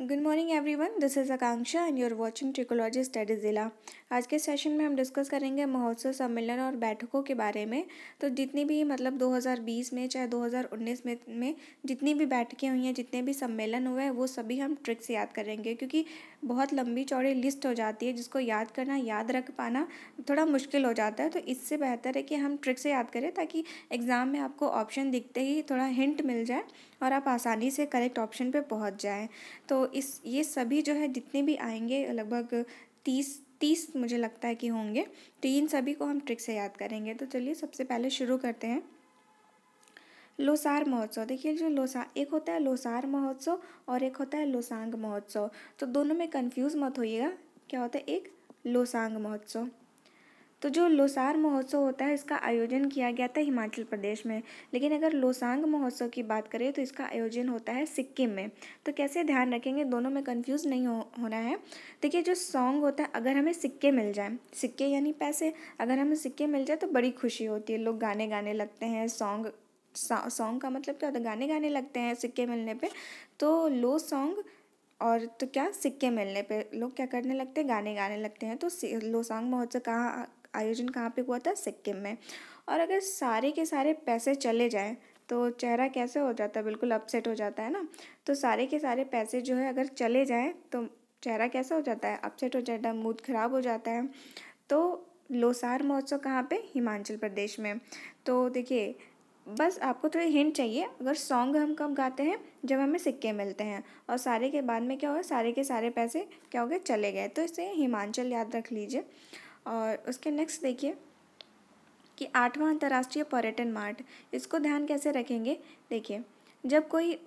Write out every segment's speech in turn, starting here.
good morning one this is Akanksha and you're watching trichology study ज़िला आज के session में हम डिस्कस करेंगे महोत्सव सम्मेलन और बैठकों के बारे में तो जितनी भी मतलब 2020 में चाहे 2019 में में जितनी भी बैठकें हुई हैं जितने भी सम्मेलन हुए हैं वो सभी हम ट्रिक से याद करेंगे क्योंकि बहुत लंबी चौड़ी लिस्ट हो जाती है जिसको याद करना याद रख पाना थोड़ा मुश्किल हो जाता है तो इससे बेहतर है कि हम ट्रिक से याद करें ताकि एग्ज़ाम में आपको ऑप्शन दिखते ही थोड़ा हिंट मिल जाए और आप आसानी से करेक्ट ऑप्शन पर पहुँच जाएँ तो इस ये सभी जो है जितने भी आएंगे लगभग तीस तीस मुझे लगता है कि होंगे तो इन सभी को हम ट्रिक से याद करेंगे तो चलिए सबसे पहले शुरू करते हैं लोसार महोत्सव देखिए जो लोसा एक होता है लोसार महोत्सव और एक होता है लोसांग महोत्सव तो दोनों में कंफ्यूज मत होइएगा क्या होता है एक लोसांग महोत्सव तो जो लोसार महोत्सव होता है इसका आयोजन किया गया था हिमाचल प्रदेश में लेकिन अगर लोसांग महोत्सव की बात करें तो इसका आयोजन होता है सिक्किम में तो कैसे ध्यान रखेंगे दोनों में कंफ्यूज नहीं हो, होना है देखिए जो सॉन्ग होता है अगर हमें सिक्के मिल जाए सिक्के यानी पैसे अगर हमें सिक्के मिल जाए तो बड़ी खुशी होती है लोग गाने गाने लगते हैं सॉन्ग सॉन्ग का मतलब क्या होता है गाने गाने लगते हैं सिक्के मिलने पे तो लो सॉन्ग और तो क्या सिक्के मिलने पे लोग क्या करने लगते हैं गाने गाने लगते हैं तो लो सॉन्ग महोत्सव कहाँ आयोजन कहाँ पे हुआ था सिक्किम में और अगर सारे के सारे पैसे चले जाएँ तो चेहरा कैसे हो जाता है बिल्कुल अपसेट हो जाता है ना तो सारे के सारे पैसे जो है अगर चले जाएँ तो चेहरा कैसा हो जाता है अपसेट हो जाता है मूड ख़राब हो जाता है तो लोसार महोत्सव कहाँ पे हिमाचल प्रदेश में तो देखिए बस आपको थोड़ी हिंट चाहिए अगर सॉन्ग हम कब गाते हैं जब हमें सिक्के मिलते हैं और सारे के बाद में क्या होगा सारे के सारे पैसे क्या हो गए चले गए तो इसे हिमाचल याद रख लीजिए और उसके नेक्स्ट देखिए कि आठवां अंतर्राष्ट्रीय पर्यटन मार्ट इसको ध्यान कैसे रखेंगे देखिए जब कोई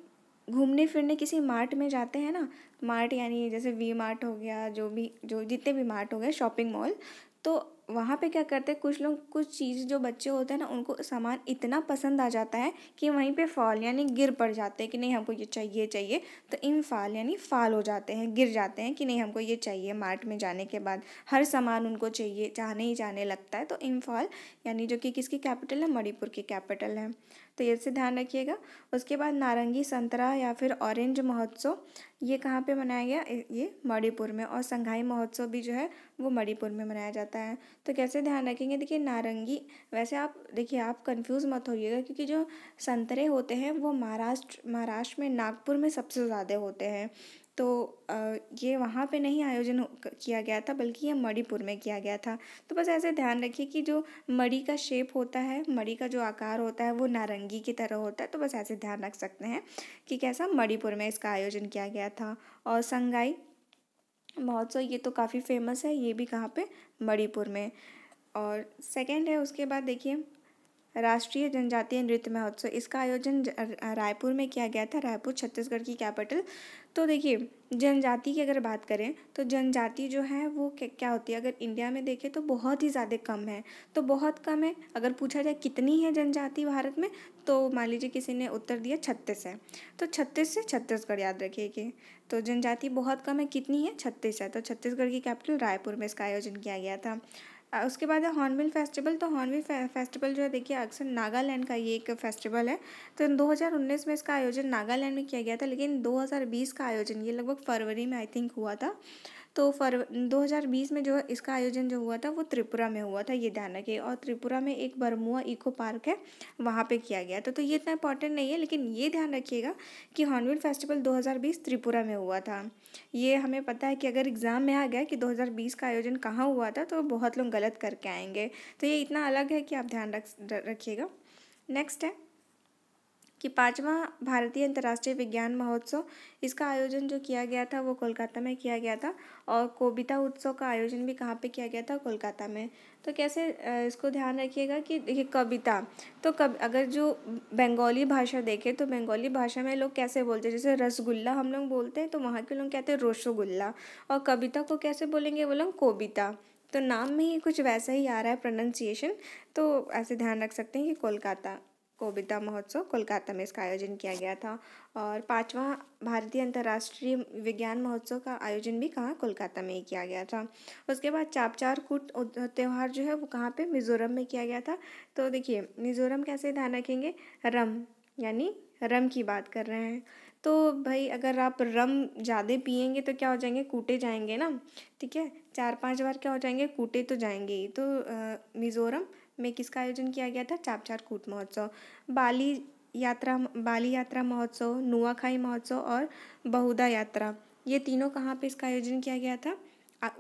घूमने फिरने किसी मार्ट में जाते हैं ना मार्ट यानी जैसे वी मार्ट हो गया जो भी जो जितने भी मार्ट हो गए शॉपिंग मॉल तो वहाँ पे क्या करते हैं कुछ लोग कुछ चीज़ जो बच्चे होते हैं ना उनको सामान इतना पसंद आ जाता है कि वहीं पे फॉल यानी गिर पड़ जाते हैं कि नहीं हमको ये चाहिए चाहिए तो इन फाल यानी फाल हो जाते हैं गिर जाते हैं कि नहीं हमको ये चाहिए मार्ट में जाने के बाद हर सामान उनको चाहिए चाहने ही जाने लगता है तो इम्फॉल यानी जो कि किसकी कैपिटल है मणिपुर की कैपिटल है तो ये से ध्यान रखिएगा उसके बाद नारंगी संतरा या फिर ऑरेंज महोत्सव ये कहाँ पे मनाया गया ये मणिपुर में और संघाई महोत्सव भी जो है वो मणिपुर में मनाया जाता है तो कैसे ध्यान रखेंगे देखिए नारंगी वैसे आप देखिए आप कंफ्यूज मत होइएगा क्योंकि जो संतरे होते हैं वो महाराष्ट्र महाराष्ट्र में नागपुर में सबसे ज़्यादा होते हैं तो ये वहाँ पे नहीं आयोजन किया गया था बल्कि ये मणिपुर में किया गया था तो बस ऐसे ध्यान रखिए कि जो मड़ी का शेप होता है मड़ी का जो आकार होता है वो नारंगी की तरह होता है तो बस ऐसे ध्यान रख सकते हैं कि कैसा मणिपुर में इसका आयोजन किया गया था और संगाई महोत्सव ये तो काफ़ी फेमस है ये भी कहाँ पर मणिपुर में और सेकेंड है उसके बाद देखिए राष्ट्रीय जनजातीय नृत्य महोत्सव इसका आयोजन रायपुर में किया गया था रायपुर छत्तीसगढ़ की कैपिटल तो देखिए जनजाति की अगर बात करें तो जनजाति जो है वो क्या होती है अगर इंडिया में देखें तो बहुत ही ज़्यादा कम है तो बहुत कम है अगर पूछा जाए कितनी है जनजाति भारत में तो मान लीजिए किसी ने उत्तर दिया छत्तीस है तो छत्तीस से छत्तीसगढ़ याद रखिए कि तो जनजाति बहुत कम है कितनी है छत्तीस है तो छत्तीसगढ़ की कैपिटल रायपुर में इसका आयोजन किया गया था उसके बाद है हॉर्नबिल फेस्टिवल तो हॉर्नबिल फेस्टिवल जो है देखिए अक्सर नागालैंड का ये एक फेस्टिवल है तो 2019 में इसका आयोजन नागालैंड में किया गया था लेकिन 2020 का आयोजन ये लगभग फरवरी में आई थिंक हुआ था तो फर 2020 में जो इसका आयोजन जो हुआ था वो त्रिपुरा में हुआ था ये ध्यान रखिए और त्रिपुरा में एक बरमुआ इको पार्क है वहाँ पे किया गया था तो ये इतना इंपॉर्टेंट नहीं है लेकिन ये ध्यान रखिएगा कि हॉर्नविल फेस्टिवल 2020 त्रिपुरा में हुआ था ये हमें पता है कि अगर एग्ज़ाम में आ गया कि बीस का आयोजन कहाँ हुआ था तो बहुत लोग गलत करके आएंगे तो ये इतना अलग है कि आप ध्यान रख रखिएगा नेक्स्ट है कि पाँचवा भारतीय अंतर्राष्ट्रीय विज्ञान महोत्सव इसका आयोजन जो किया गया था वो कोलकाता में किया गया था और कोबिता उत्सव का आयोजन भी कहाँ पे किया गया था कोलकाता में तो कैसे इसको ध्यान रखिएगा कि देखिए कविता तो कब अगर जो बंगाली भाषा देखें तो बंगाली भाषा में लोग कैसे बोलते हैं जैसे रसगुल्ला हम लोग बोलते हैं तो वहाँ के लोग कहते हैं रोशोगुल्ला और कविता को कैसे बोलेंगे वो लोग कोबिता तो नाम में ही कुछ वैसा ही आ रहा है प्रोनाउंसिएशन तो ऐसे ध्यान रख सकते हैं कि कोलकाता कविता महोत्सव कोलकाता में इसका आयोजन किया गया था और पाँचवा भारतीय अंतर्राष्ट्रीय विज्ञान महोत्सव का आयोजन भी कहाँ कोलकाता में ही किया गया था उसके बाद चापचार कूट त्यौहार जो है वो कहाँ पे मिज़ोरम में किया गया था तो देखिए मिज़ोरम कैसे ध्यान रखेंगे रम यानी रम की बात कर रहे हैं तो भाई अगर आप रम ज़्यादा पियेंगे तो क्या हो जाएंगे कूटे जाएंगे ना ठीक है चार पांच बार क्या हो जाएंगे कूटे तो जाएंगे ही तो मिज़ोरम में किसका आयोजन किया गया था चार कूट महोत्सव बाली यात्रा बाली यात्रा महोत्सव नुआखाई महोत्सव और बहुदा यात्रा ये तीनों कहाँ पे इसका आयोजन किया गया था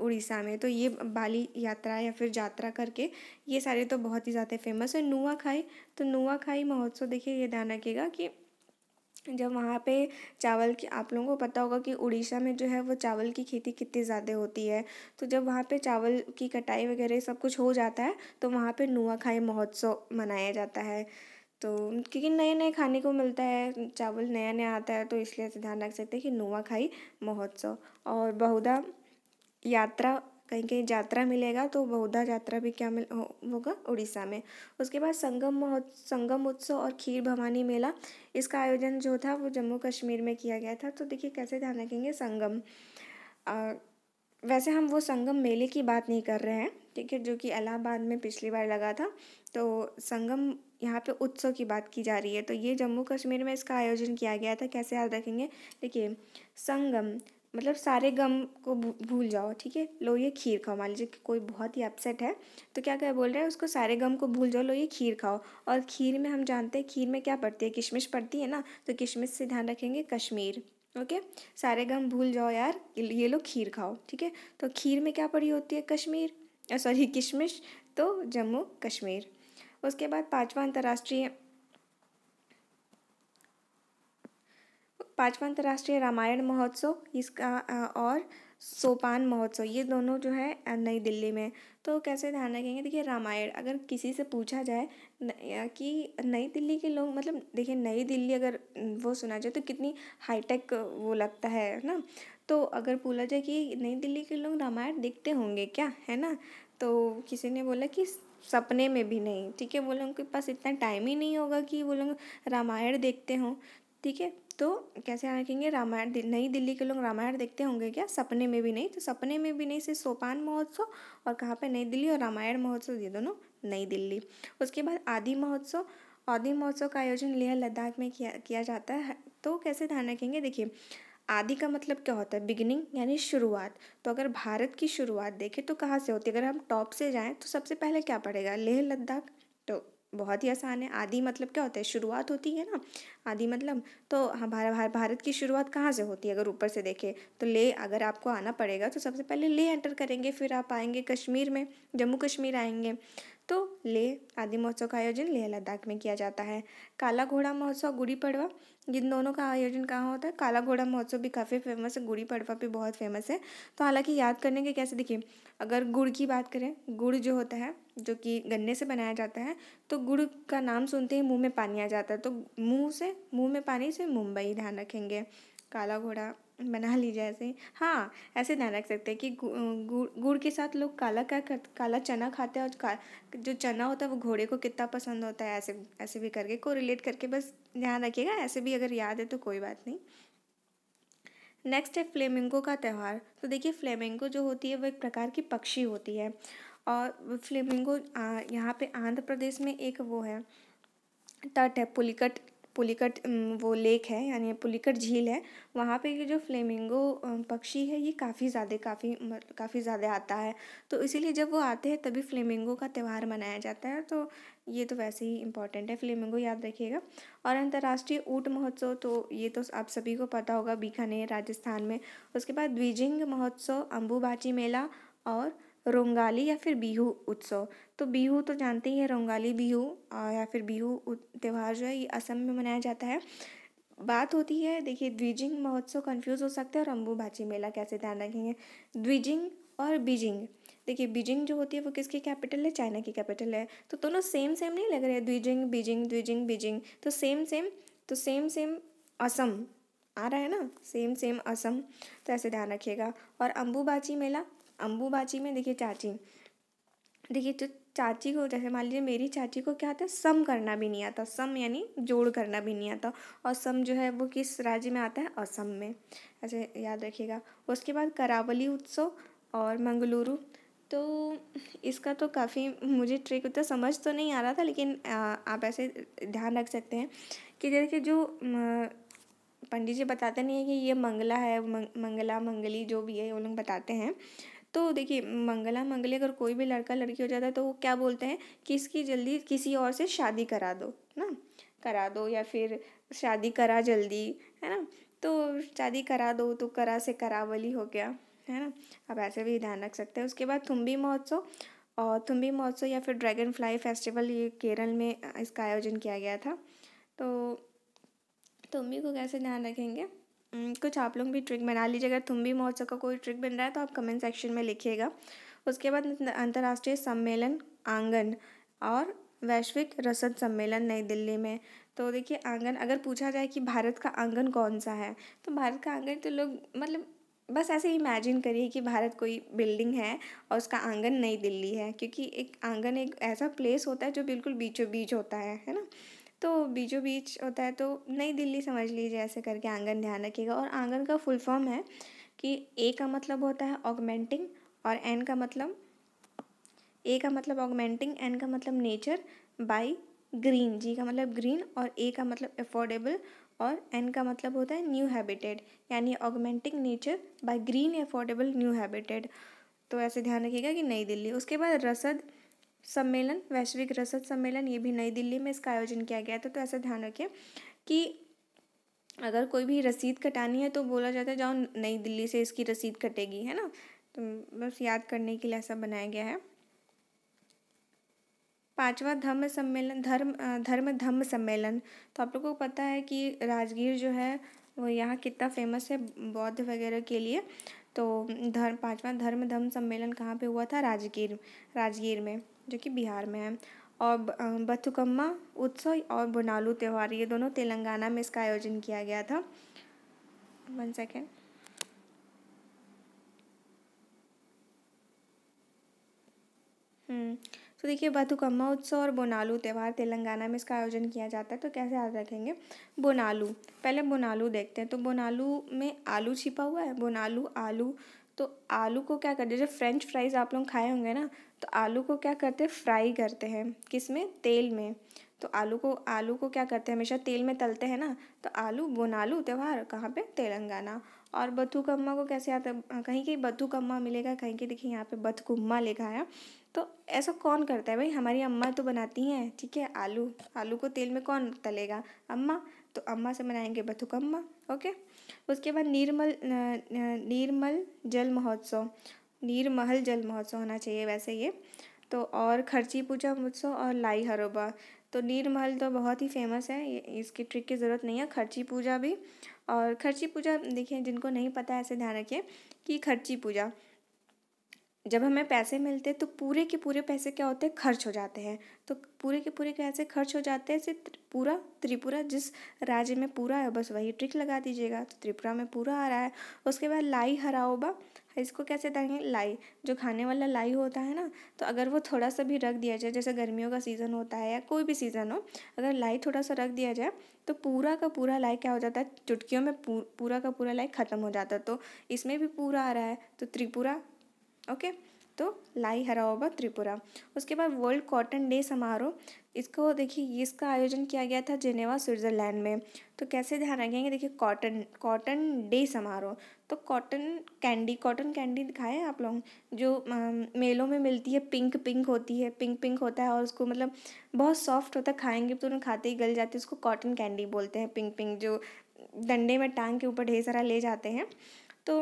उड़ीसा में तो ये बाली यात्रा या फिर यात्रा करके ये सारे तो बहुत ही ज़्यादा फेमस है नुआखाई तो नुआखाई महोत्सव देखिए ये ध्यान रखिएगा कि जब वहाँ पे चावल की आप लोगों को पता होगा कि उड़ीसा में जो है वो चावल की खेती कितनी ज़्यादा होती है तो जब वहाँ पे चावल की कटाई वगैरह सब कुछ हो जाता है तो वहाँ पे नुआखाई महोत्सव मनाया जाता है तो क्योंकि नए नए खाने को मिलता है चावल नया नया आता है तो इसलिए ऐसे ध्यान रख सकते हैं कि नुआखाई महोत्सव और बहुधा यात्रा कहीं कहीं यात्रा मिलेगा तो बहुधा यात्रा भी क्या मिल होगा उड़ीसा में उसके बाद संगम महोत्सव संगम उत्सव और खीर भवानी मेला इसका आयोजन जो था वो जम्मू कश्मीर में किया गया था तो देखिए कैसे ध्यान रखेंगे संगम आ, वैसे हम वो संगम मेले की बात नहीं कर रहे हैं ठीक है जो कि इलाहाबाद में पिछली बार लगा था तो संगम यहाँ पे उत्सव की बात की जा रही है तो ये जम्मू कश्मीर में इसका आयोजन किया गया था कैसे याद रखेंगे देखिए संगम मतलब सारे गम को भूल जाओ ठीक है लो ये खीर खाओ मान लीजिए कि कोई बहुत ही अपसेट है तो क्या क्या बोल रहे हैं उसको सारे गम को भूल जाओ लो ये खीर खाओ और खीर में हम जानते हैं खीर में क्या पड़ती है किशमिश पड़ती है ना तो किशमिश से ध्यान रखेंगे कश्मीर ओके सारे गम भूल जाओ यार ये लो खीर खाओ ठीक है तो खीर में क्या पड़ी होती है कश्मीर सॉरी किशमिश तो जम्मू कश्मीर उसके बाद पाँचवा अंतर्राष्ट्रीय पाँचवा अंतर्राष्ट्रीय रामायण महोत्सव इसका और सोपान महोत्सव ये दोनों जो है नई दिल्ली में तो कैसे ध्यान रखेंगे देखिए रामायण अगर किसी से पूछा जाए कि नई दिल्ली के लोग मतलब देखिए नई दिल्ली अगर वो सुना जाए तो कितनी हाईटेक वो लगता है ना तो अगर बोला जाए कि नई दिल्ली के लोग रामायण देखते होंगे क्या है ना तो किसी ने बोला कि सपने में भी नहीं ठीक है वो लोगों के पास इतना टाइम ही नहीं होगा कि वो लोग रामायण देखते हों ठीक है तो कैसे रखेंगे रामायण नई दिल्ली के लोग रामायण देखते होंगे क्या सपने में भी नहीं तो सपने में भी नहीं से सोपान महोत्सव और कहाँ पे नई दिल्ली और रामायण महोत्सव ये दोनों नई दिल्ली उसके बाद आदि महोत्सव आदि महोत्सव का आयोजन लेह लद्दाख में किया किया जाता है तो कैसे ध्यान रखेंगे देखिए आदि का मतलब क्या होता है बिगिनिंग यानी शुरुआत तो अगर भारत की शुरुआत देखें तो कहाँ से होती है अगर हम टॉप से जाएँ तो सबसे पहले क्या पड़ेगा लेह लद्दाख तो बहुत ही आसान है आदि मतलब क्या होता है शुरुआत होती है ना आदि मतलब तो हमारा भारत भारत की शुरुआत कहाँ से होती है अगर ऊपर से देखें तो ले अगर आपको आना पड़ेगा तो सबसे पहले ले एंटर करेंगे फिर आप आएंगे कश्मीर में जम्मू कश्मीर आएंगे तो ले आदि महोत्सव का आयोजन लेह लद्दाख में किया जाता है काला घोड़ा महोत्सव गुड़ी पड़वा जिन दोनों का आयोजन कहाँ होता है काला घोड़ा महोत्सव भी काफ़ी फेमस है गुड़ी पड़वा भी बहुत फेमस है तो हालांकि याद करने के कैसे देखिए अगर गुड़ की बात करें गुड़ जो होता है जो कि गन्ने से बनाया जाता है तो गुड़ का नाम सुनते ही मुंह में पानी आ जाता है तो मुंह से मुंह में पानी से मुंबई ध्यान रखेंगे काला घोड़ा बना लीजिए ऐसे हाँ ऐसे ध्यान रख सकते हैं कि गुड़ गुड़ के साथ लोग काला क्या कर काला चना खाते हैं और का जो चना होता है वो घोड़े को कितना पसंद होता है ऐसे ऐसे भी करके को रिलेट करके बस ध्यान रखिएगा ऐसे भी अगर याद है तो कोई बात नहीं नेक्स्ट है फ्लेमिंगो का त्यौहार तो देखिए फ्लेमिंगो जो होती है वो एक प्रकार की पक्षी होती है और फ्लेमिंगो यहाँ पे आंध्र प्रदेश में एक वो है तट है पुलिकट पुलिकट वो लेक है यानी पुलिकट झील है वहाँ पे ये जो फ्लेमिंगो पक्षी है ये काफ़ी ज़्यादा काफ़ी काफ़ी ज़्यादा आता है तो इसीलिए जब वो आते हैं तभी फ्लेमिंगो का त्यौहार मनाया जाता है तो ये तो वैसे ही इंपॉर्टेंट है फ्लेमिंगो याद रखिएगा और अंतर्राष्ट्रीय ऊट महोत्सव तो ये तो आप सभी को पता होगा बीकानेर राजस्थान में उसके बाद द्विजिंग महोत्सव अम्बूबाची मेला और रोंगाली या फिर बिहू उत्सव तो बिहू तो जानते ही है रोंगाली बिहू या फिर बिहू त्यौहार जो है ये असम में मनाया जाता है बात होती है देखिए द्विजिंग महोत्सव कंफ्यूज हो सकते हैं और अम्बूबाची मेला कैसे ध्यान रखेंगे द्विजिंग और बीजिंग देखिए बीजिंग जो होती है वो किसकी कैपिटल है चाइना की कैपिटल है तो दोनों सेम सेम नहीं लग रहे हैं द्विजिंग बीजिंग द्विजिंग बीजिंग तो सेम सेम तो सेम सेम असम आ रहा है ना सेम सेम असम तो ऐसे ध्यान रखिएगा और अम्बूबाची मेला अम्बूबाची में देखिए चाची देखिए तो चाची को जैसे मान लीजिए मेरी चाची को क्या आता है सम करना भी नहीं आता सम यानी जोड़ करना भी नहीं आता और सम जो है वो किस राज्य में आता है असम में ऐसे अच्छा, याद रखिएगा उसके बाद करावली उत्सव और मंगलुरु तो इसका तो काफ़ी मुझे ट्रिक उतना समझ तो नहीं आ रहा था लेकिन आप ऐसे ध्यान रख सकते हैं कि जैसे जो पंडित जी बताते नहीं है कि ये मंगला है मंगला मंगली जो भी है वो लोग बताते हैं तो देखिए मंगला मंगली अगर कोई भी लड़का लड़की हो जाता है तो वो क्या बोलते हैं कि इसकी जल्दी किसी और से शादी करा दो ना करा दो या फिर शादी करा जल्दी है ना तो शादी करा दो तो करा से करावली हो गया है ना आप ऐसे भी ध्यान रख सकते हैं उसके बाद थुम्बी महोत्सव और थुम्बी महोत्सव या फिर ड्रैगन फ्लाई फेस्टिवल ये केरल में इसका आयोजन किया गया था तो तुम्बी को कैसे ध्यान रखेंगे कुछ आप लोग भी ट्रिक बना लीजिए अगर तुम भी महोत्सव का कोई ट्रिक बन रहा है तो आप कमेंट सेक्शन में लिखिएगा उसके बाद अंतर्राष्ट्रीय सम्मेलन आंगन और वैश्विक रसद सम्मेलन नई दिल्ली में तो देखिए आंगन अगर पूछा जाए कि भारत का आंगन कौन सा है तो भारत का आंगन तो लोग मतलब बस ऐसे इमेजिन करिए कि भारत कोई बिल्डिंग है और उसका आंगन नई दिल्ली है क्योंकि एक आंगन एक ऐसा प्लेस होता है जो बिल्कुल बीचों बीच होता है है ना तो बीचों बीच होता है तो नई दिल्ली समझ लीजिए ऐसे करके आंगन ध्यान रखिएगा और आंगन का फुल फॉर्म है कि ए का मतलब होता है ऑगमेंटिंग और एन का मतलब ए का मतलब ऑगमेंटिंग एन का मतलब नेचर बाई ग्रीन जी का मतलब ग्रीन और ए का मतलब अफोर्डेबल और एन का मतलब होता है न्यू हैबिटेड यानी augmenting nature by green affordable new habitat तो ऐसे ध्यान रखिएगा कि नई दिल्ली उसके बाद रसद सम्मेलन वैश्विक रसद सम्मेलन ये भी नई दिल्ली में इसका आयोजन किया गया था तो ऐसा ध्यान रखें कि अगर कोई भी रसीद कटानी है तो बोला जाता है जाओ नई दिल्ली से इसकी रसीद कटेगी है ना तो बस याद करने के लिए ऐसा बनाया गया है पांचवा धर्म सम्मेलन धर्म धर्म धम्म सम्मेलन तो आप लोगों को पता है कि राजगीर जो है वो यहाँ कितना फेमस है बौद्ध वगैरह के लिए तो धर्म पाँचवा धर्म धर्म सम्मेलन कहाँ पे हुआ था राजगीर राजगीर में जो कि बिहार में है और बथुकम्मा उत्सव और बुनालू त्यौहार ये दोनों तेलंगाना में इसका आयोजन किया गया था वन सेकेंड हम्म तो देखिए बथुकम्मा उत्सव और बोनालू त्यौहार तेलंगाना में इसका आयोजन किया जाता है तो कैसे याद रखेंगे बोनालू पहले बोनालू देखते हैं तो बोनालू में आलू छिपा हुआ है बोनालू आलू तो आलू को क्या करते हैं जब फ्रेंच फ्राइज़ आप लोग खाए होंगे ना तो आलू को क्या करते हैं फ्राई करते हैं किस में तेल में तो आलू को आलू को क्या करते हैं हमेशा तेल में तलते हैं ना तो आलू बोनालू त्यौहार कहाँ पे तेलंगाना और बथुकम्मा को कैसे आता है हाँ, कहीं कहीं बथुकम्मा मिलेगा कहीं के देखिए यहाँ पे बथकुम्मा लिखा है तो ऐसा कौन करता है भाई हमारी अम्मा तो बनाती हैं ठीक है आलू आलू को तेल में कौन तलेगा अम्मा तो अम्मा से बनाएंगे बथुकम्मा ओके उसके बाद निर्मल निर्मल जल महोत्सव नीरमहल जल महोत्सव होना चाहिए वैसे ये तो और खर्ची पूजा महोत्सव और लाई हरोबा तो नीर महल तो बहुत ही फेमस है ये इसकी ट्रिक की ज़रूरत नहीं है खर्ची पूजा भी और खर्ची पूजा देखिए जिनको नहीं पता ऐसे ध्यान रखिए कि खर्ची पूजा जब हमें पैसे मिलते हैं तो पूरे के पूरे पैसे क्या होते हैं खर्च हो जाते हैं तो पूरे के पूरे कैसे खर्च हो जाते हैं इसे पूरा त्रिपुरा जिस राज्य में पूरा है बस वही ट्रिक लगा दीजिएगा तो त्रिपुरा में पूरा आ रहा है उसके बाद लाई हराओबा इसको कैसे देंगे लाई जो खाने वाला लाई होता है ना तो अगर वो थोड़ा सा भी रख दिया जाए जैसे गर्मियों का सीज़न होता है या कोई भी सीज़न हो अगर लाई थोड़ा सा रख दिया जाए तो पूरा का पूरा लाई क्या हो जाता है चुटकियों में पूरा का पूरा लाई ख़त्म हो जाता है तो इसमें भी पूरा आ रहा है तो त्रिपुरा ओके तो लाई हराओबा त्रिपुरा उसके बाद वर्ल्ड कॉटन डे समारोह इसको देखिए इसका आयोजन किया गया था जेनेवा स्विट्ज़रलैंड में तो कैसे ध्यान रखेंगे देखिए कॉटन कॉटन डे समारोह तो कॉटन कैंडी कॉटन कैंडी दिखाएं आप लोग जो आ, मेलों में मिलती है पिंक पिंक होती है पिंक पिंक होता है और उसको मतलब बहुत सॉफ्ट होता है खाएंगे तो उन्हें खाते ही गल जाते उसको कॉटन कैंडी बोलते हैं पिंक पिंक जो डंडे में टांग के ऊपर ढेर सारा ले जाते हैं तो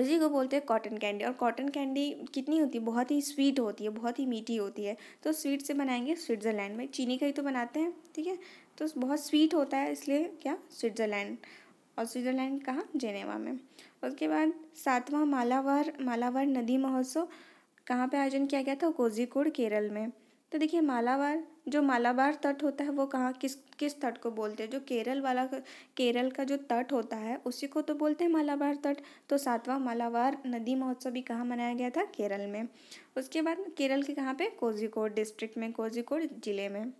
उसी को बोलते हैं कॉटन कैंडी और कॉटन कैंडी कितनी होती है बहुत ही स्वीट होती है बहुत ही मीठी होती है तो स्वीट से बनाएंगे स्विट्ज़रलैंड में चीनी का ही तो बनाते हैं ठीक है तो बहुत स्वीट होता है इसलिए क्या स्विट्ज़रलैंड और स्विट्ज़रलैंड कहाँ जेनेवा में उसके बाद सातवां मालावार मालावार नदी महोत्सव कहाँ पर आयोजन किया गया था कोजिकोड केरल में तो देखिए मालावार जो मालाबार तट होता है वो कहाँ किस किस तट को बोलते हैं जो केरल वाला केरल का जो तट होता है उसी को तो बोलते हैं मालाबार तट तो सातवां मालाबार नदी महोत्सव भी कहाँ मनाया गया था केरल में उसके बाद केरल के कहाँ पे कोझिकोड डिस्ट्रिक्ट में कोझिकोड ज़िले में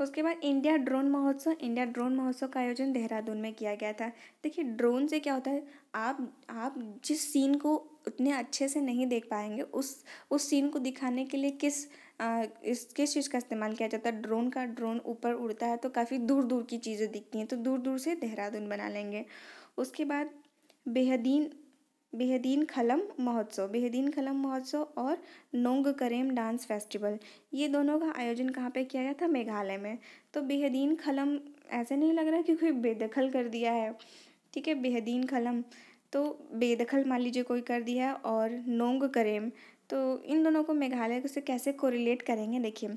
उसके बाद इंडिया ड्रोन महोत्सव इंडिया ड्रोन महोत्सव का आयोजन देहरादून में किया गया था देखिए ड्रोन से क्या होता है आप आप जिस सीन को उतने अच्छे से नहीं देख पाएंगे उस उस सीन को दिखाने के लिए किस आ, इस किस चीज़ का इस्तेमाल किया जाता है ड्रोन का ड्रोन ऊपर उड़ता है तो काफ़ी दूर दूर की चीज़ें दिखती हैं तो दूर दूर से देहरादून बना लेंगे उसके बाद बेहदीन बेहदीन खलम महोत्सव बेहदीन खलम महोत्सव और नोंग करेम डांस फेस्टिवल ये दोनों का आयोजन कहाँ पे किया गया था मेघालय में तो बेहदीन खलम ऐसे नहीं लग रहा कि कोई बेदखल कर दिया है ठीक है बेहदीन खलम तो बेदखल मान लीजिए कोई कर दिया है और नोंग करेम तो इन दोनों को मेघालय से कैसे कोरिलेट करेंगे देखिए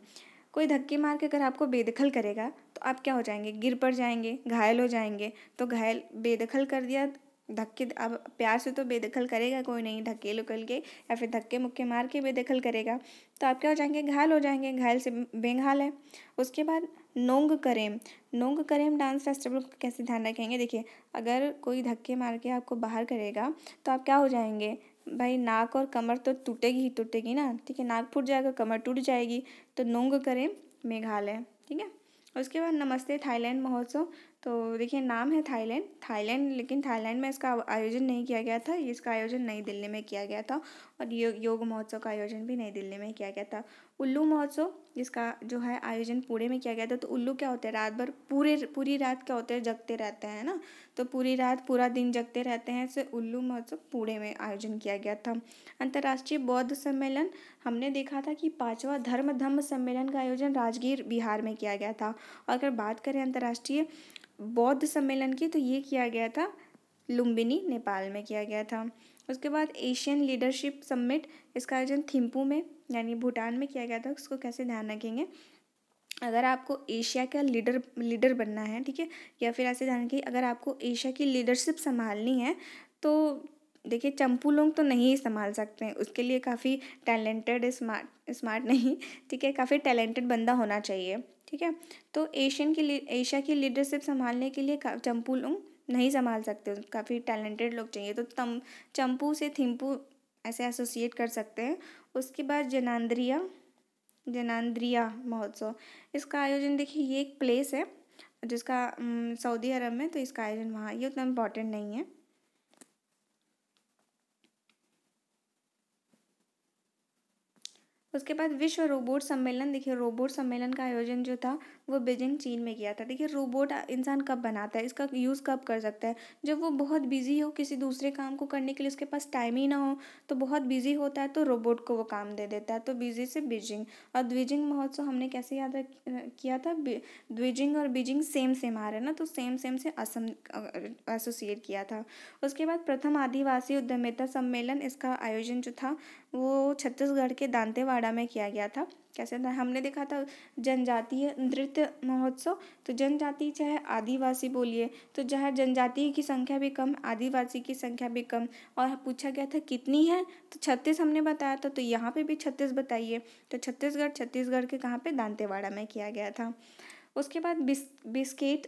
कोई धक्के मार के अगर आपको बेदखल करेगा तो आप क्या हो जाएंगे गिर पड़ जाएंगे घायल हो जाएंगे तो घायल बेदखल कर दिया धक्के अब प्यार से तो बेदखल करेगा कोई नहीं धक्के लुकल के या फिर धक्के मुक्के मार के बेदखल करेगा तो आप क्या हो जाएंगे घायल हो जाएंगे घायल से बेंघाल है उसके बाद नोंग करेम नोंग करेम डांस फेस्टिवल का कैसे ध्यान रखेंगे देखिए अगर कोई धक्के मार के आपको बाहर करेगा तो आप क्या हो जाएंगे भाई नाक और कमर तो टूटेगी ही टूटेगी ना ठीक है नाक फूट जाएगा कमर टूट जाएगी तो नोंग करेम मेघालय ठीक है उसके बाद नमस्ते थाईलैंड महोत्सव तो देखिए नाम है थाईलैंड थाईलैंड लेकिन थाईलैंड में इसका आयोजन नहीं किया गया था इसका आयोजन नई दिल्ली में किया गया था और यो, योग महोत्सव का आयोजन भी नई दिल्ली में किया गया था उल्लू महोत्सव जिसका जो है आयोजन पुणे में किया गया था तो उल्लू क्या होते हैं रात भर पूरे पूरी रात क्या होते हैं जगते रहते हैं ना तो पूरी रात पूरा दिन जगते रहते हैं इसे उल्लू महोत्सव पुणे में आयोजन किया गया था अंतर्राष्ट्रीय बौद्ध सम्मेलन हमने देखा था कि पाँचवा धर्म धम्म सम्मेलन का आयोजन राजगीर बिहार में किया गया था और अगर बात करें अंतर्राष्ट्रीय बौद्ध सम्मेलन की तो ये किया गया था लुम्बिनी नेपाल में किया गया था उसके बाद एशियन लीडरशिप समिट इसका आयोजन थिम्पू में यानी भूटान में किया गया था उसको कैसे ध्यान रखेंगे अगर आपको एशिया का लीडर लीडर बनना है ठीक है या फिर ऐसे ध्यान रखें अगर आपको एशिया की लीडरशिप संभालनी है तो देखिए चंपू लोग तो नहीं संभाल सकते हैं उसके लिए काफ़ी टैलेंटेड स्मार्ट स्मार्ट नहीं ठीक है काफ़ी टैलेंटेड बंदा होना चाहिए ठीक है तो एशियन की एशिया की लीडरशिप संभालने के लिए चंपू लोग नहीं संभाल सकते काफ़ी टैलेंटेड लोग चाहिए तो तम चंपू से थिम्पू ऐसे एसोसिएट कर सकते हैं उसके बाद जनांद्रिया जनांद्रिया महोत्सव इसका आयोजन देखिए ये एक प्लेस है जिसका सऊदी अरब में तो इसका आयोजन वहाँ ये उतना इम्पॉर्टेंट नहीं है उसके बाद विश्व रोबोट सम्मेलन देखिए रोबोट सम्मेलन का आयोजन जो था वो बीजिंग चीन में किया था देखिए रोबोट इंसान कब बनाता है इसका यूज़ कब कर सकता है जब वो बहुत बिजी हो किसी दूसरे काम को करने के लिए उसके पास टाइम ही ना हो तो बहुत बिजी होता है तो रोबोट को वो काम दे देता है तो बिजी से बीजिंग और द्विजिंग महोत्सव हमने कैसे याद किया था द्विजिंग और बीजिंग सेम सेम आ रहे हैं ना तो सेम सेम से असम एसोसिएट किया था उसके बाद प्रथम आदिवासी उद्यमिता सम्मेलन इसका आयोजन जो था वो छत्तीसगढ़ के दांतेवाड़ा में किया गया था कैसे था हमने देखा था जनजातीय नृत्य महोत्सव तो जनजाति चाहे आदिवासी बोलिए तो जहाँ जनजाति की संख्या भी कम आदिवासी की संख्या भी कम और पूछा गया था कितनी है तो छत्तीस हमने बताया था तो यहाँ पे भी छत्तीस बताइए तो छत्तीसगढ़ छत्तीसगढ़ के कहाँ पे दांतेवाड़ा में किया गया था उसके बाद बिस बिस्केट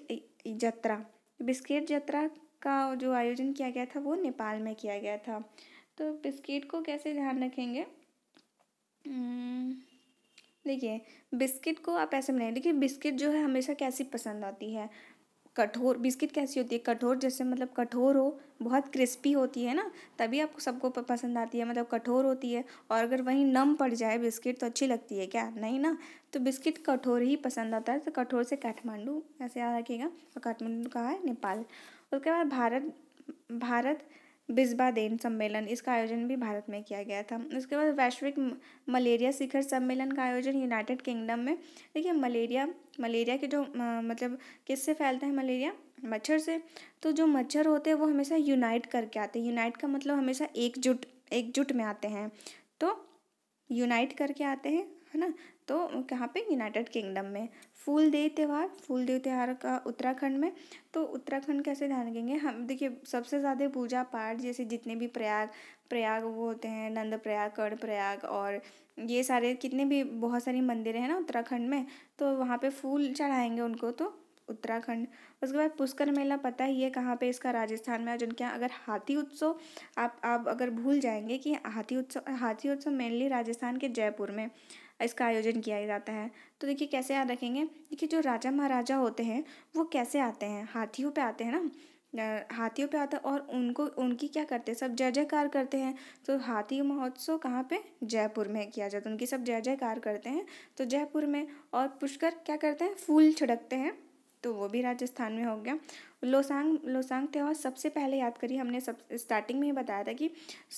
जत्रा बिस्केट जत्रा का जो आयोजन किया गया था वो नेपाल में किया गया था तो बिस्किट को कैसे ध्यान रखेंगे देखिए बिस्किट को आप ऐसे बनाए देखिए बिस्किट जो है हमेशा कैसी पसंद आती है कठोर बिस्किट कैसी होती है कठोर जैसे मतलब कठोर हो बहुत क्रिस्पी होती है ना तभी आपको सबको पसंद आती है मतलब कठोर होती है और अगर वहीं नम पड़ जाए बिस्किट तो अच्छी लगती है क्या नहीं ना तो बिस्किट कठोर ही पसंद आता है तो कठोर से काठमांडू ऐसे याद रखिएगा और काठमांडू कहाँ है नेपाल उसके बाद भारत भारत बिस्बादेन सम्मेलन इसका आयोजन भी भारत में किया गया था उसके बाद वैश्विक मलेरिया शिखर सम्मेलन का आयोजन यूनाइटेड किंगडम में देखिए मलेरिया मलेरिया के जो मतलब किससे फैलता है मलेरिया मच्छर से तो जो मच्छर होते हैं वो हमेशा यूनाइट करके आते हैं यूनाइट का मतलब हमेशा एकजुट एकजुट में आते हैं तो यूनाइट करके आते हैं है ना तो कहाँ पे यूनाइटेड किंगडम में फूल दे त्यौहार फूल देव त्यौहार का उत्तराखंड में तो उत्तराखंड कैसे ध्यान रखेंगे हम देखिए सबसे ज़्यादा पूजा पाठ जैसे जितने भी प्रयाग प्रयाग वो होते हैं नंद प्रयाग कर्ण प्रयाग और ये सारे कितने भी बहुत सारी मंदिर हैं ना उत्तराखंड में तो वहाँ पे फूल चढ़ाएंगे उनको तो उत्तराखंड उसके बाद पुष्कर मेला पता ही है कहाँ पे इसका राजस्थान में आयोजन किया अगर हाथी उत्सव आप आप अगर भूल जाएंगे कि हाथी उत्सव हाथी उत्सव मेनली राजस्थान के जयपुर में इसका आयोजन किया जाता है तो देखिए कैसे याद रखेंगे देखिए जो राजा महाराजा होते हैं वो कैसे आते हैं हाथियों पे आते हैं ना हाथियों पे आता है और उनको उनकी क्या करते हैं सब जय जयकार करते हैं तो हाथी महोत्सव कहाँ पे जयपुर में किया जाता है उनकी सब जय जयकार करते हैं तो जयपुर में और पुष्कर क्या करते हैं फूल छिड़कते हैं तो वो भी राजस्थान में हो गया लोसांग लोसांग त्यौहार सबसे पहले याद करिए हमने सब स्टार्टिंग में ही बताया था कि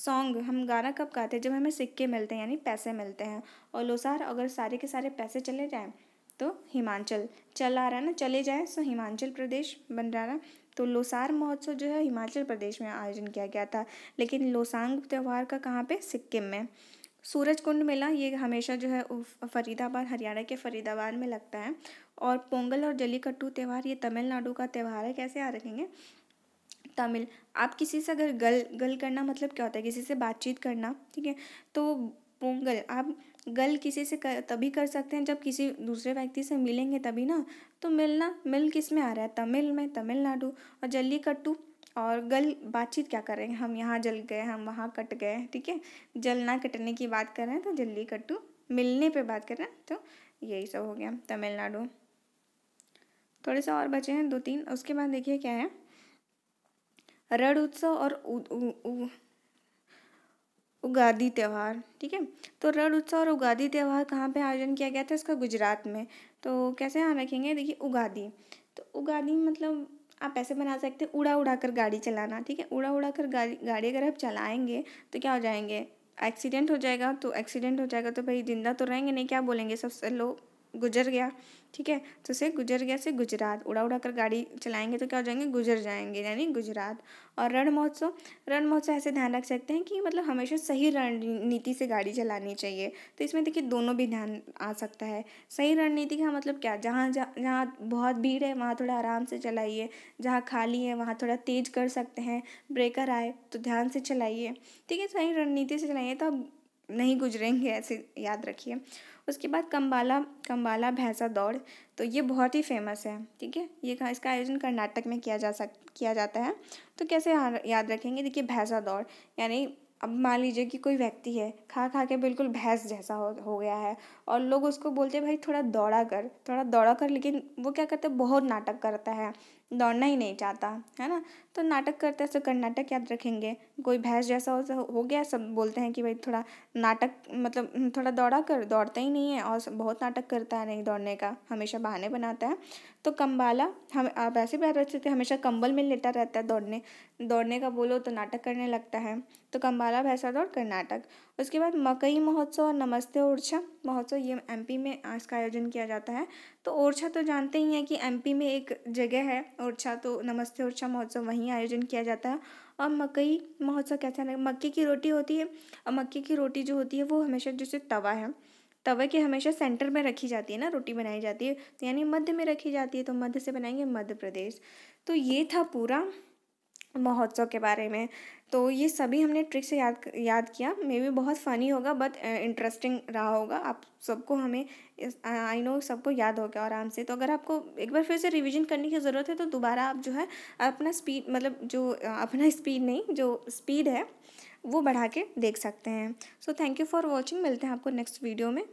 सॉन्ग हम गाना कब गाते हैं जब हमें सिक्के मिलते हैं यानी पैसे मिलते हैं और लोसार अगर सारे के सारे पैसे चले जाएँ तो हिमाचल चल आ रहा है ना चले जाए सो हिमाचल प्रदेश बन रहा है तो लोसार महोत्सव जो है हिमाचल प्रदेश में आयोजन किया गया था लेकिन लोसांग त्यौहार का कहाँ पे सिक्किम में सूरज कुंड मेला ये हमेशा जो है फरीदाबाद हरियाणा के फरीदाबाद में लगता है और पोंगल और जलीकट्टू त्यौहार ये तमिलनाडु का त्यौहार है कैसे आ रखेंगे तमिल आप किसी से अगर गल गल करना मतलब क्या होता है किसी से बातचीत करना ठीक है तो पोंगल आप गल किसी से कर, तभी कर सकते हैं जब किसी दूसरे व्यक्ति से मिलेंगे तभी ना तो मिलना मिल किस में आ रहा है तमिल में तमिलनाडु और कट्टू और गल बातचीत क्या हैं हम यहाँ जल गए हम वहाँ कट गए ठीक है जल ना कटने की बात कर रहे हैं तो जल्दी कटू मिलने पे बात कर रहे हैं तो यही सब हो गया तमिलनाडु थोड़े से और बचे हैं दो तीन उसके बाद देखिए क्या है रड़ उत्सव और उ, उ, उ, उगादी त्यौहार ठीक है तो रण उत्सव और उगादी त्यौहार कहाँ पे आयोजन किया गया था इसका गुजरात में तो कैसे यहाँ रखेंगे देखिए उगादी तो उगादी मतलब आप ऐसे बना सकते हैं उड़ा उड़ा कर गाड़ी चलाना ठीक है उड़ा उड़ा कर गाड़ी गाड़ी अगर आप चलाएंगे तो क्या हो जाएंगे एक्सीडेंट हो जाएगा तो एक्सीडेंट हो जाएगा तो भाई जिंदा तो रहेंगे नहीं क्या बोलेंगे सबसे लोग गुजर गया ठीक है तो से गुजर गया से गुजरात उड़ा उड़ा कर गाड़ी चलाएंगे तो क्या हो जाएंगे गुजर जाएंगे यानी गुजरात और रण महोत्सव रण महोत्सव ऐसे ध्यान रख सकते हैं कि मतलब हमेशा सही रणनीति से गाड़ी चलानी चाहिए तो इसमें देखिए दोनों भी ध्यान आ सकता है सही रणनीति का मतलब क्या जहाँ जहाँ बहुत भीड़ है वहाँ थोड़ा आराम से चलाइए जहाँ खाली है वहाँ थोड़ा तेज़ कर सकते हैं ब्रेकर आए तो ध्यान से चलाइए ठीक है सही रणनीति से चलाइए तो आप नहीं गुजरेंगे ऐसे याद रखिए उसके बाद कम्बाला कम्बाला भैंसा दौड़ तो ये बहुत ही फेमस है ठीक है ये इसका आयोजन कर्नाटक में किया जा सक किया जाता है तो कैसे याद रखेंगे देखिए भैंसा दौड़ यानी अब मान लीजिए कि कोई व्यक्ति है खा खा के बिल्कुल भैंस जैसा हो हो गया है और लोग उसको बोलते हैं भाई थोड़ा दौड़ा कर थोड़ा दौड़ा कर लेकिन वो क्या करते हैं बहुत नाटक करता है दौड़ना ही नहीं चाहता है ना तो नाटक करते हैं तो कर्नाटक याद रखेंगे कोई भैंस जैसा हो हो गया सब बोलते हैं कि भाई थोड़ा नाटक मतलब थोड़ा दौड़ा कर दौड़ता ही नहीं है और बहुत नाटक करता है नहीं दौड़ने का हमेशा बहाने बनाता है तो कम्बाला हम आप ऐसे भी याद रख सकते हमेशा कंबल में लेटा रहता है दौड़ने दौड़ने का बोलो तो नाटक करने लगता है तो कम्बाला भैंसा दौड़ कर्नाटक उसके बाद मकई महोत्सव और नमस्ते ओरछा महोत्सव ये एम में इसका आयोजन किया जाता है तो ओरछा तो जानते ही हैं कि एम में एक जगह है ओरछा तो नमस्ते ओरछा महोत्सव वहीं आयोजन किया जाता है और मकई महोत्सव कैसा मक्के की रोटी होती है और मक्के की रोटी जो होती है वो हमेशा जैसे तवा है तवे के हमेशा सेंटर में रखी जाती है ना रोटी बनाई जाती है तो यानी मध्य में रखी जाती है तो मध्य से बनाएंगे मध्य प्रदेश तो ये था पूरा महोत्सव के बारे में तो ये सभी हमने ट्रिक से याद याद किया मे भी बहुत फ़नी होगा बट इंटरेस्टिंग रहा होगा आप सबको हमें आई नो सबको याद हो गया आराम से तो अगर आपको एक बार फिर से रिवीजन करने की ज़रूरत है तो दोबारा आप जो है अपना स्पीड मतलब जो अपना स्पीड नहीं जो स्पीड है वो बढ़ा के देख सकते हैं so thank you for watching मिलते हैं आपको नेक्स्ट वीडियो में